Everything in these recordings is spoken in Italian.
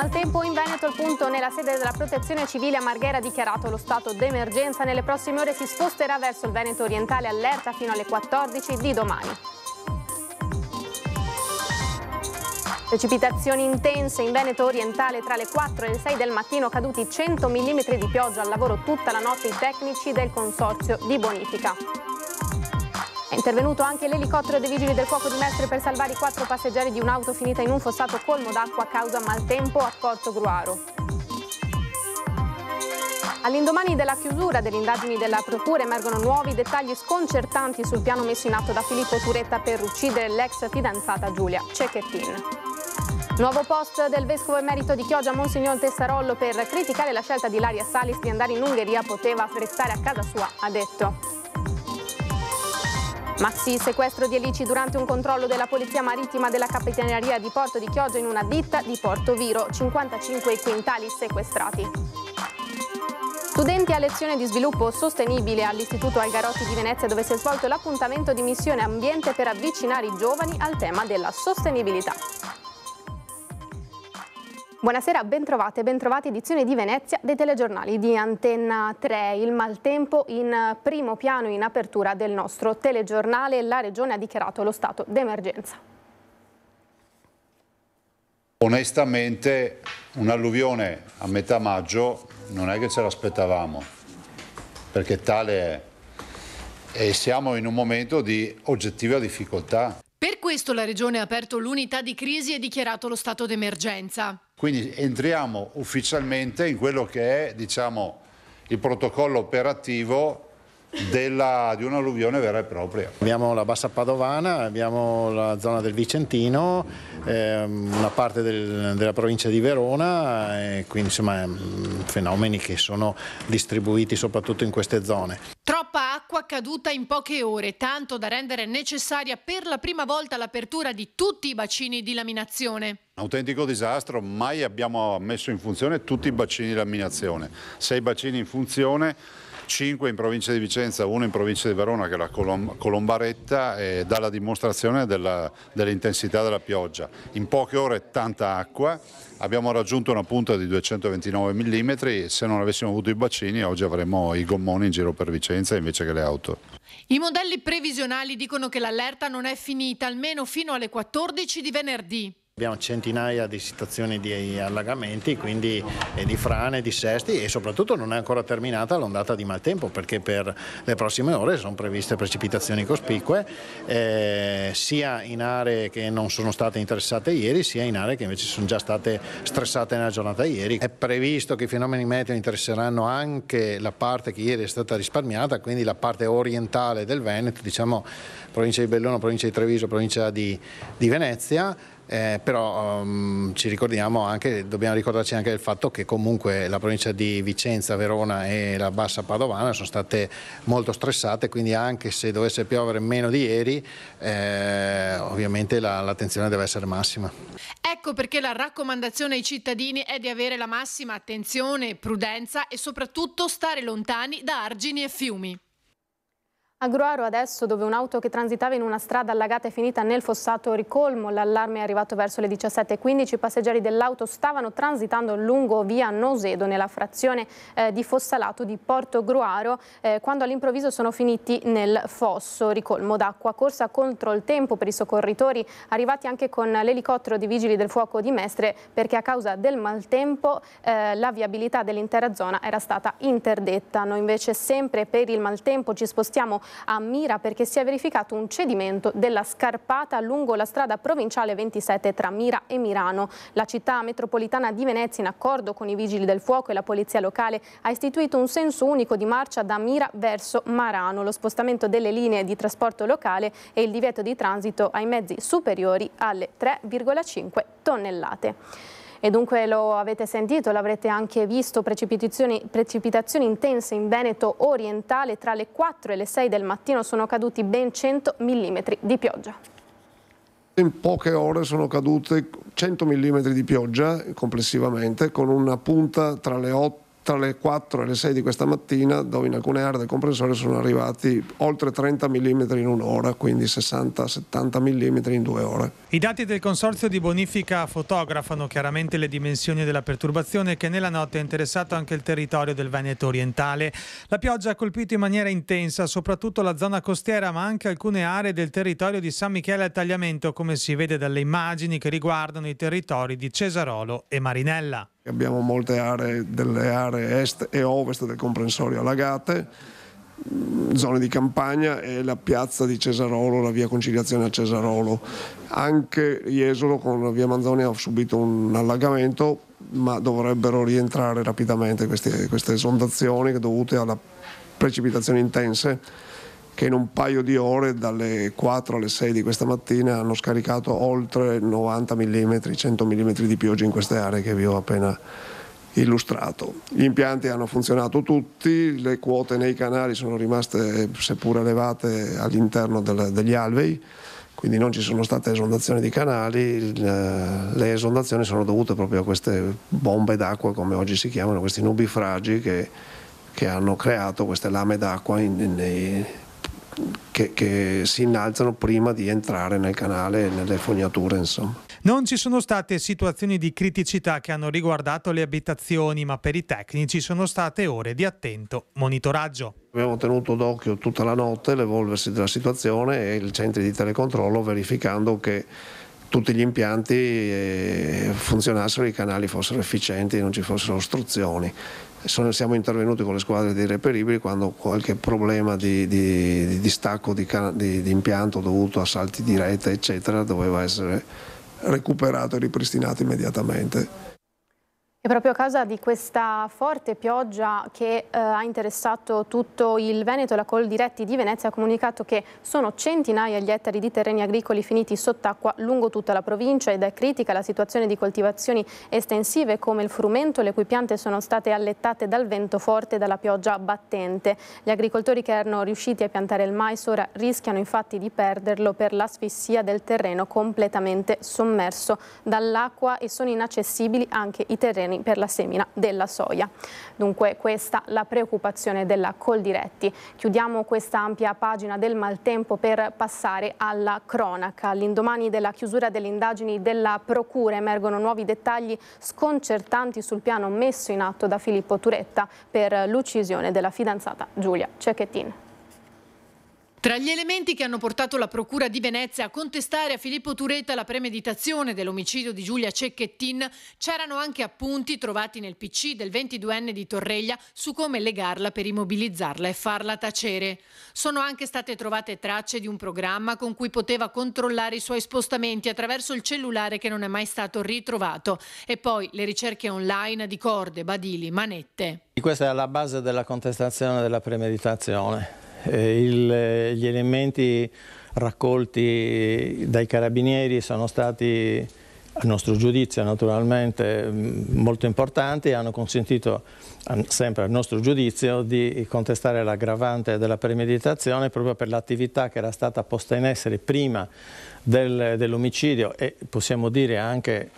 Maltempo in Veneto, al punto nella sede della Protezione Civile a Marghera ha dichiarato lo stato d'emergenza. Nelle prossime ore si sposterà verso il Veneto orientale allerta fino alle 14 di domani. Precipitazioni intense in Veneto orientale tra le 4 e le 6 del mattino, caduti 100 mm di pioggia al lavoro tutta la notte i tecnici del Consorzio di Bonifica intervenuto anche l'elicottero dei vigili del fuoco di Mestre per salvare i quattro passeggeri di un'auto finita in un fossato colmo d'acqua a causa maltempo a Corto Gruaro. All'indomani della chiusura delle indagini della Procura emergono nuovi dettagli sconcertanti sul piano messo in atto da Filippo Turetta per uccidere l'ex fidanzata Giulia Cecchettin. Nuovo post del vescovo emerito di Chioggia, Monsignor Tessarollo, per criticare la scelta di Laria Salis di andare in Ungheria poteva restare a casa sua, ha detto. Maxi sequestro di elici durante un controllo della Polizia Marittima della Capitaneria di Porto di Chioggia in una ditta di Porto Viro, 55 quintali sequestrati. Studenti a lezione di sviluppo sostenibile all'Istituto Algarotti di Venezia dove si è svolto l'appuntamento di missione ambiente per avvicinare i giovani al tema della sostenibilità. Buonasera, bentrovate e bentrovati edizione di Venezia dei telegiornali di Antenna 3. Il maltempo in primo piano in apertura del nostro telegiornale. La regione ha dichiarato lo stato d'emergenza. Onestamente un'alluvione a metà maggio non è che ce l'aspettavamo, perché tale è. E siamo in un momento di oggettiva difficoltà. Per questo la Regione ha aperto l'unità di crisi e dichiarato lo stato d'emergenza. Quindi entriamo ufficialmente in quello che è diciamo, il protocollo operativo della, di un'alluvione vera e propria. Abbiamo la Bassa Padovana, abbiamo la zona del Vicentino, ehm, una parte del, della provincia di Verona, eh, quindi insomma ehm, fenomeni che sono distribuiti soprattutto in queste zone accaduta in poche ore, tanto da rendere necessaria per la prima volta l'apertura di tutti i bacini di laminazione. Autentico disastro, mai abbiamo messo in funzione tutti i bacini di laminazione. Sei bacini in funzione 5 in provincia di Vicenza, 1 in provincia di Verona che è la Colombaretta e dà la dimostrazione dell'intensità della pioggia. In poche ore tanta acqua, abbiamo raggiunto una punta di 229 mm se non avessimo avuto i bacini oggi avremmo i gommoni in giro per Vicenza invece che le auto. I modelli previsionali dicono che l'allerta non è finita almeno fino alle 14 di venerdì. Abbiamo centinaia di situazioni di allagamenti, quindi eh, di frane, di sesti e soprattutto non è ancora terminata l'ondata di maltempo perché per le prossime ore sono previste precipitazioni cospicue eh, sia in aree che non sono state interessate ieri sia in aree che invece sono già state stressate nella giornata ieri. È previsto che i fenomeni meteo interesseranno anche la parte che ieri è stata risparmiata, quindi la parte orientale del Veneto, diciamo provincia di Bellono, provincia di Treviso, provincia di, di Venezia eh, però um, ci ricordiamo anche, dobbiamo ricordarci anche del fatto che comunque la provincia di Vicenza, Verona e la Bassa Padovana sono state molto stressate, quindi anche se dovesse piovere meno di ieri, eh, ovviamente l'attenzione deve essere massima. Ecco perché la raccomandazione ai cittadini è di avere la massima attenzione, prudenza e soprattutto stare lontani da argini e fiumi. A Gruaro adesso, dove un'auto che transitava in una strada allagata è finita nel fossato Ricolmo, l'allarme è arrivato verso le 17.15, i passeggeri dell'auto stavano transitando lungo via Nosedo nella frazione eh, di Fossalato di Porto Gruaro, eh, quando all'improvviso sono finiti nel fosso Ricolmo d'acqua, corsa contro il tempo per i soccorritori, arrivati anche con l'elicottero di Vigili del Fuoco di Mestre, perché a causa del maltempo eh, la viabilità dell'intera zona era stata interdetta. Noi invece sempre per il maltempo ci spostiamo a Mira perché si è verificato un cedimento della scarpata lungo la strada provinciale 27 tra Mira e Mirano. La città metropolitana di Venezia, in accordo con i Vigili del Fuoco e la Polizia Locale, ha istituito un senso unico di marcia da Mira verso Marano, lo spostamento delle linee di trasporto locale e il divieto di transito ai mezzi superiori alle 3,5 tonnellate e dunque lo avete sentito, l'avrete anche visto, precipitazioni, precipitazioni intense in Veneto orientale tra le 4 e le 6 del mattino sono caduti ben 100 mm di pioggia. In poche ore sono cadute 100 mm di pioggia complessivamente con una punta tra le 8 tra le 4 e le 6 di questa mattina, dove in alcune aree del comprensore sono arrivati oltre 30 mm in un'ora, quindi 60-70 mm in due ore. I dati del consorzio di bonifica fotografano chiaramente le dimensioni della perturbazione che nella notte ha interessato anche il territorio del Veneto orientale. La pioggia ha colpito in maniera intensa soprattutto la zona costiera, ma anche alcune aree del territorio di San Michele a Tagliamento, come si vede dalle immagini che riguardano i territori di Cesarolo e Marinella abbiamo molte aree delle aree est e ovest del comprensorio allagate mm, zone di campagna e la piazza di Cesarolo, la via Conciliazione a Cesarolo. Anche Jesolo con la via Manzoni ha subito un allagamento, ma dovrebbero rientrare rapidamente queste, queste esondazioni dovute alle precipitazioni intense che in un paio di ore dalle 4 alle 6 di questa mattina hanno scaricato oltre 90 mm, 100 mm di pioggia in queste aree che vi ho appena illustrato. Gli impianti hanno funzionato tutti, le quote nei canali sono rimaste seppur elevate all'interno degli alvei, quindi non ci sono state esondazioni di canali, le esondazioni sono dovute proprio a queste bombe d'acqua come oggi si chiamano, questi nubifragi che, che hanno creato queste lame d'acqua che, che si innalzano prima di entrare nel canale, nelle fognature insomma. Non ci sono state situazioni di criticità che hanno riguardato le abitazioni, ma per i tecnici sono state ore di attento monitoraggio. Abbiamo tenuto d'occhio tutta la notte l'evolversi della situazione e il centro di telecontrollo verificando che tutti gli impianti eh, funzionassero, i canali fossero efficienti, non ci fossero ostruzioni. siamo intervenuti con le squadre dei reperibili quando qualche problema di, di, di distacco di, di, impianto dovuto a salti di rete eccetera doveva essere recuperato e ripristinato immediatamente. E proprio a causa di questa forte pioggia che eh, ha interessato tutto il Veneto, la Col Diretti di Venezia ha comunicato che sono centinaia gli ettari di terreni agricoli finiti sott'acqua lungo tutta la provincia ed è critica la situazione di coltivazioni estensive come il frumento, le cui piante sono state allettate dal vento forte e dalla pioggia battente. Gli agricoltori che erano riusciti a piantare il mais ora rischiano infatti di perderlo per l'asfissia del terreno completamente sommerso dall'acqua e sono inaccessibili anche i terreni terreni per la semina della soia. Dunque questa la preoccupazione della Coldiretti. Chiudiamo questa ampia pagina del maltempo per passare alla cronaca. All'indomani della chiusura delle indagini della Procura emergono nuovi dettagli sconcertanti sul piano messo in atto da Filippo Turetta per l'uccisione della fidanzata Giulia Cecchettin. Tra gli elementi che hanno portato la Procura di Venezia a contestare a Filippo Turetta la premeditazione dell'omicidio di Giulia Cecchettin c'erano anche appunti trovati nel PC del 22enne di Torreglia su come legarla per immobilizzarla e farla tacere. Sono anche state trovate tracce di un programma con cui poteva controllare i suoi spostamenti attraverso il cellulare che non è mai stato ritrovato e poi le ricerche online di corde, badili, manette. Questa è la base della contestazione della premeditazione eh, il, eh, gli elementi raccolti dai carabinieri sono stati, a nostro giudizio naturalmente, mm, molto importanti e hanno consentito sempre al nostro giudizio di contestare l'aggravante della premeditazione proprio per l'attività che era stata posta in essere prima del, dell'omicidio e possiamo dire anche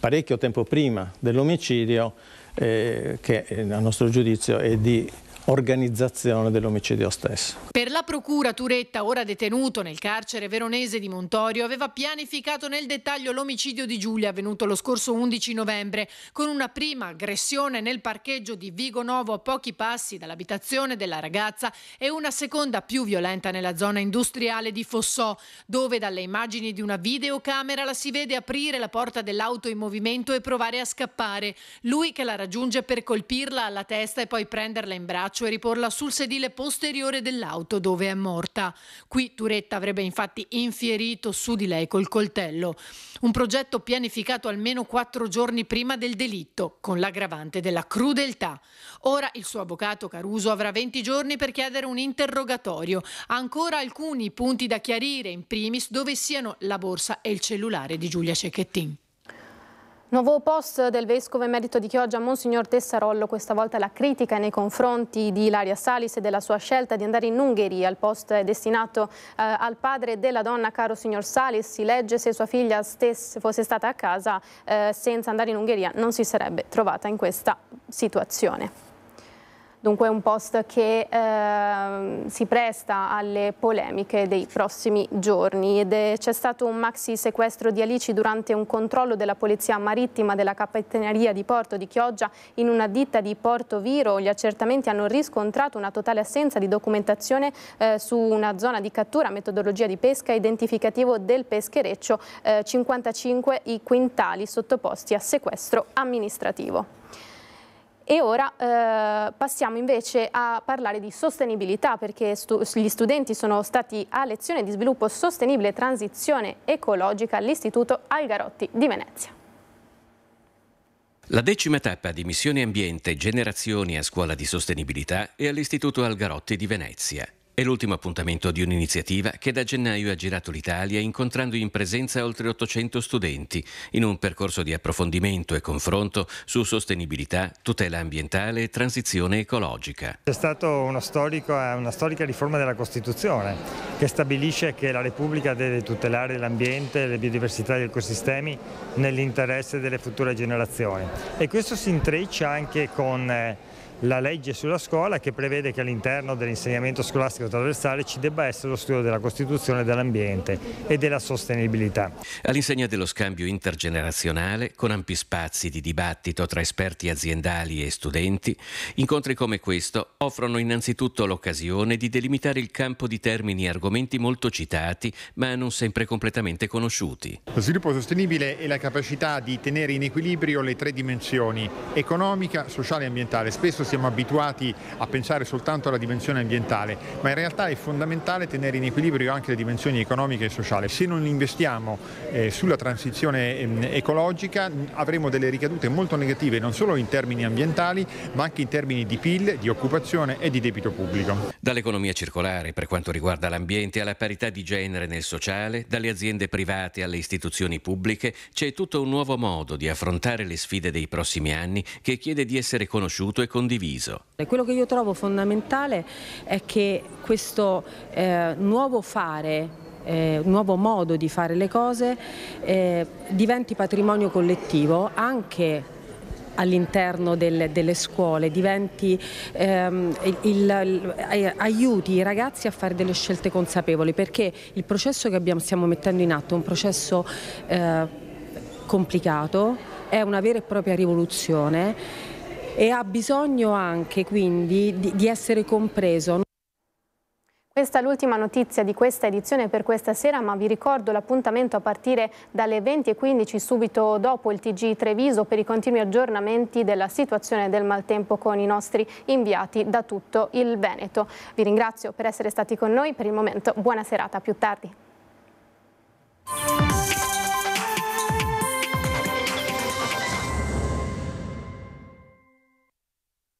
parecchio tempo prima dell'omicidio eh, che eh, a nostro giudizio è di organizzazione dell'omicidio stesso. Per la procura Turetta, ora detenuto nel carcere veronese di Montorio, aveva pianificato nel dettaglio l'omicidio di Giulia avvenuto lo scorso 11 novembre con una prima aggressione nel parcheggio di Vigo Novo a pochi passi dall'abitazione della ragazza e una seconda più violenta nella zona industriale di Fossò, dove dalle immagini di una videocamera la si vede aprire la porta dell'auto in movimento e provare a scappare. Lui che la raggiunge per colpirla alla testa e poi prenderla in braccio braccio e riporla sul sedile posteriore dell'auto dove è morta. Qui Turetta avrebbe infatti infierito su di lei col coltello. Un progetto pianificato almeno quattro giorni prima del delitto, con l'aggravante della crudeltà. Ora il suo avvocato Caruso avrà 20 giorni per chiedere un interrogatorio. Ancora alcuni punti da chiarire, in primis dove siano la borsa e il cellulare di Giulia Cecchettin. Nuovo post del Vescovo emerito di Chioggia, Monsignor Tessarollo, questa volta la critica nei confronti di Ilaria Salis e della sua scelta di andare in Ungheria. Il post è destinato eh, al padre della donna, caro signor Salis, si legge se sua figlia stesse, fosse stata a casa eh, senza andare in Ungheria non si sarebbe trovata in questa situazione. Dunque è un post che eh, si presta alle polemiche dei prossimi giorni ed c'è stato un maxi sequestro di Alici durante un controllo della Polizia Marittima della Capitaneria di Porto di Chioggia in una ditta di Porto Viro. Gli accertamenti hanno riscontrato una totale assenza di documentazione eh, su una zona di cattura, metodologia di pesca, identificativo del peschereccio, eh, 55 i quintali sottoposti a sequestro amministrativo. E ora eh, passiamo invece a parlare di sostenibilità perché stu gli studenti sono stati a lezione di sviluppo sostenibile e transizione ecologica all'Istituto Algarotti di Venezia. La decima tappa di Missione Ambiente Generazioni a Scuola di Sostenibilità è all'Istituto Algarotti di Venezia. È l'ultimo appuntamento di un'iniziativa che da gennaio ha girato l'Italia incontrando in presenza oltre 800 studenti in un percorso di approfondimento e confronto su sostenibilità, tutela ambientale e transizione ecologica. C'è stata una eh, una storica riforma della Costituzione che stabilisce che la Repubblica deve tutelare l'ambiente, le biodiversità e gli ecosistemi nell'interesse delle future generazioni e questo si intreccia anche con eh, la legge sulla scuola che prevede che all'interno dell'insegnamento scolastico trasversale ci debba essere lo studio della Costituzione, dell'ambiente e della sostenibilità. All'insegna dello scambio intergenerazionale, con ampi spazi di dibattito tra esperti aziendali e studenti, incontri come questo offrono innanzitutto l'occasione di delimitare il campo di termini e argomenti molto citati, ma non sempre completamente conosciuti. Lo sviluppo sostenibile è la capacità di tenere in equilibrio le tre dimensioni, economica, sociale e ambientale. Spesso si siamo abituati a pensare soltanto alla dimensione ambientale, ma in realtà è fondamentale tenere in equilibrio anche le dimensioni economiche e sociali. Se non investiamo eh, sulla transizione eh, ecologica avremo delle ricadute molto negative non solo in termini ambientali, ma anche in termini di PIL, di occupazione e di debito pubblico. Dall'economia circolare per quanto riguarda l'ambiente alla parità di genere nel sociale, dalle aziende private alle istituzioni pubbliche, c'è tutto un nuovo modo di affrontare le sfide dei prossimi anni che chiede di essere conosciuto e condiviso condiviso. Quello che io trovo fondamentale è che questo eh, nuovo fare eh, nuovo modo di fare le cose eh, diventi patrimonio collettivo anche all'interno delle, delle, scuole, diventi, ehm, il, il, eh, aiuti i ragazzi a fare delle scelte consapevoli perché il processo che abbiamo, stiamo mettendo in atto è un processo eh, complicato, è una vera e propria rivoluzione e ha bisogno anche quindi di, di essere compreso. Questa è l'ultima notizia di questa edizione per questa sera, ma vi ricordo l'appuntamento a partire dalle 20.15 subito dopo il TG Treviso per i continui aggiornamenti della situazione del maltempo con i nostri inviati da tutto il Veneto. Vi ringrazio per essere stati con noi, per il momento buona serata, a più tardi.